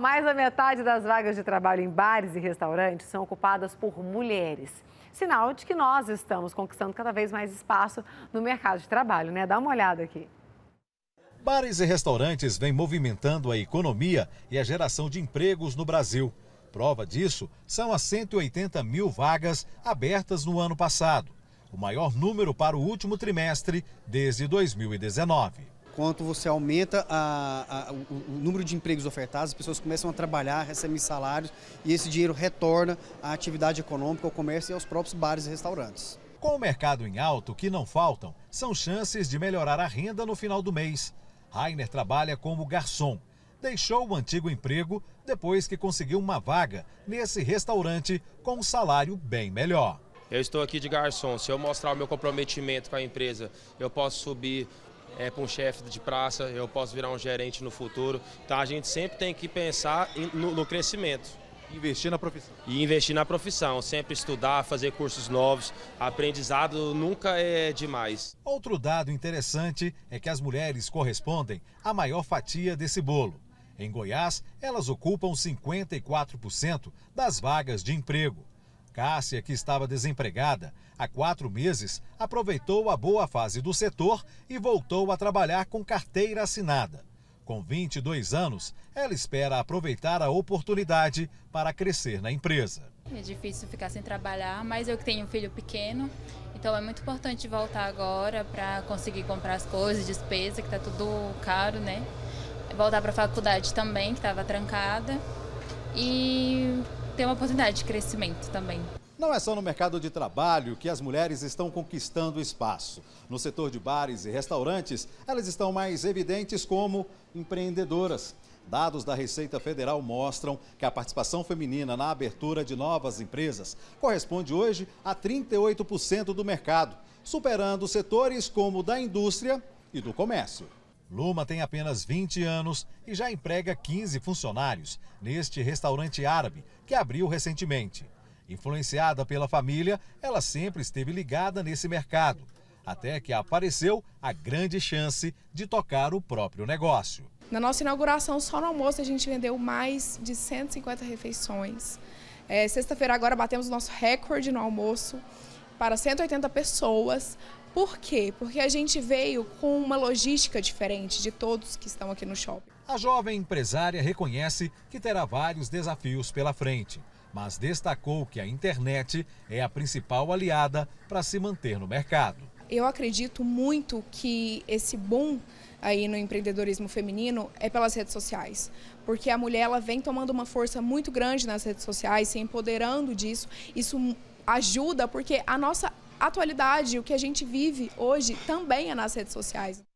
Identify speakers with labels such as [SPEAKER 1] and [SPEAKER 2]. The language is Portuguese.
[SPEAKER 1] Mais da metade das vagas de trabalho em bares e restaurantes são ocupadas por mulheres. Sinal de que nós estamos conquistando cada vez mais espaço no mercado de trabalho, né? Dá uma olhada aqui.
[SPEAKER 2] Bares e restaurantes vêm movimentando a economia e a geração de empregos no Brasil. Prova disso são as 180 mil vagas abertas no ano passado, o maior número para o último trimestre desde 2019 quanto você aumenta a, a, o, o, número de empregos ofertados, as pessoas começam a trabalhar, recebem salários e esse dinheiro retorna à atividade econômica, ao comércio e aos próprios bares e restaurantes. Com o mercado em alto, o que não faltam são chances de melhorar a renda no final do mês. Rainer trabalha como garçom. Deixou o antigo emprego depois que conseguiu uma vaga nesse restaurante com um salário bem melhor. Eu estou aqui de garçom. Se eu mostrar o meu comprometimento com a empresa, eu posso subir é, para um chefe de praça, eu posso virar um gerente no futuro. Tá? A gente sempre tem que pensar no, no crescimento. Investir na profissão. E investir na profissão, sempre estudar, fazer cursos novos, aprendizado nunca é demais. Outro dado interessante é que as mulheres correspondem à maior fatia desse bolo. Em Goiás, elas ocupam 54% das vagas de emprego. Cássia, que estava desempregada há quatro meses, aproveitou a boa fase do setor e voltou a trabalhar com carteira assinada. Com 22 anos, ela espera aproveitar a oportunidade para crescer na empresa. É difícil ficar sem trabalhar, mas eu tenho um filho pequeno, então é muito importante voltar agora para conseguir comprar as coisas, despesa, que está tudo caro, né? Voltar para a faculdade também, que estava trancada. E ter uma oportunidade de crescimento também. Não é só no mercado de trabalho que as mulheres estão conquistando espaço. No setor de bares e restaurantes, elas estão mais evidentes como empreendedoras. Dados da Receita Federal mostram que a participação feminina na abertura de novas empresas corresponde hoje a 38% do mercado, superando setores como o da indústria e do comércio. Luma tem apenas 20 anos e já emprega 15 funcionários neste restaurante árabe que abriu recentemente. Influenciada pela família, ela sempre esteve ligada nesse mercado, até que apareceu a grande chance de tocar o próprio negócio.
[SPEAKER 1] Na nossa inauguração, só no almoço, a gente vendeu mais de 150 refeições. É, Sexta-feira agora batemos o nosso recorde no almoço para 180 pessoas. Por quê? Porque a gente veio com uma logística diferente de todos que estão aqui no shopping.
[SPEAKER 2] A jovem empresária reconhece que terá vários desafios pela frente, mas destacou que a internet é a principal aliada para se manter no mercado.
[SPEAKER 1] Eu acredito muito que esse boom aí no empreendedorismo feminino é pelas redes sociais, porque a mulher ela vem tomando uma força muito grande nas redes sociais, se empoderando disso. Isso ajuda porque a nossa atualidade, o que a gente vive hoje, também é nas redes sociais.